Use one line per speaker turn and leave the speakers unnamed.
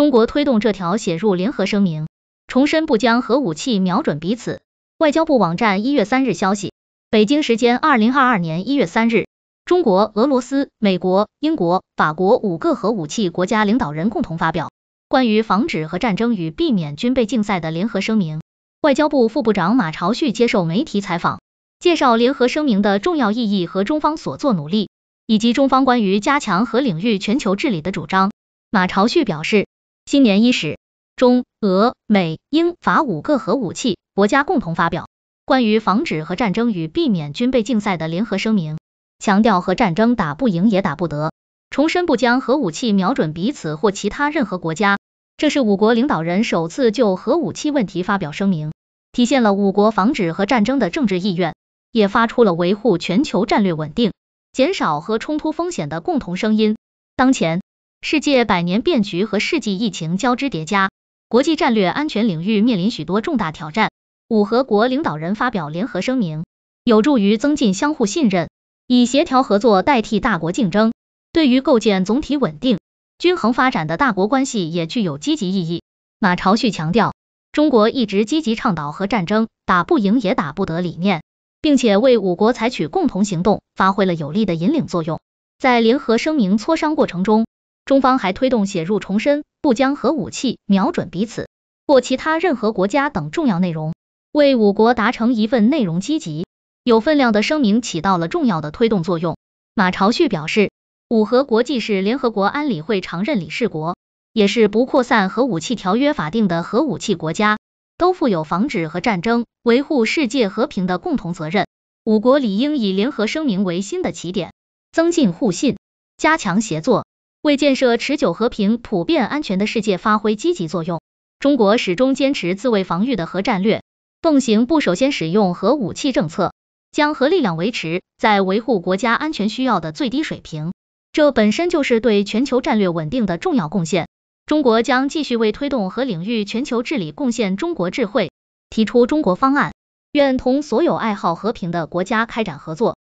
中国推动这条写入联合声明，重申不将核武器瞄准彼此。外交部网站一月三日消息，北京时间二零二二年一月三日，中国、俄罗斯、美国、英国、法国五个核武器国家领导人共同发表《关于防止核战争与避免军备竞赛的联合声明》。外交部副部长马朝旭接受媒体采访，介绍联合声明的重要意义和中方所做努力，以及中方关于加强核领域全球治理的主张。马朝旭表示。新年伊始，中俄美英法五个核武器国家共同发表《关于防止核战争与避免军备竞赛的联合声明》，强调核战争打不赢也打不得，重申不将核武器瞄准彼此或其他任何国家。这是五国领导人首次就核武器问题发表声明，体现了五国防止核战争的政治意愿，也发出了维护全球战略稳定、减少核冲突风险的共同声音。当前，世界百年变局和世纪疫情交织叠加，国际战略安全领域面临许多重大挑战。五和国领导人发表联合声明，有助于增进相互信任，以协调合作代替大国竞争，对于构建总体稳定、均衡发展的大国关系也具有积极意义。马朝旭强调，中国一直积极倡导和战争打不赢也打不得理念，并且为五国采取共同行动发挥了有力的引领作用。在联合声明磋商过程中，中方还推动写入重申不将核武器瞄准彼此或其他任何国家等重要内容，为五国达成一份内容积极、有分量的声明起到了重要的推动作用。马朝旭表示，五核国际是联合国安理会常任理事国，也是不扩散核武器条约法定的核武器国家，都负有防止和战争、维护世界和平的共同责任。五国理应以联合声明为新的起点，增进互信，加强协作。为建设持久和平、普遍安全的世界发挥积极作用，中国始终坚持自卫防御的核战略，奉行不首先使用核武器政策，将核力量维持在维护国家安全需要的最低水平。这本身就是对全球战略稳定的重要贡献。中国将继续为推动核领域全球治理贡献中国智慧，提出中国方案，愿同所有爱好和平的国家开展合作。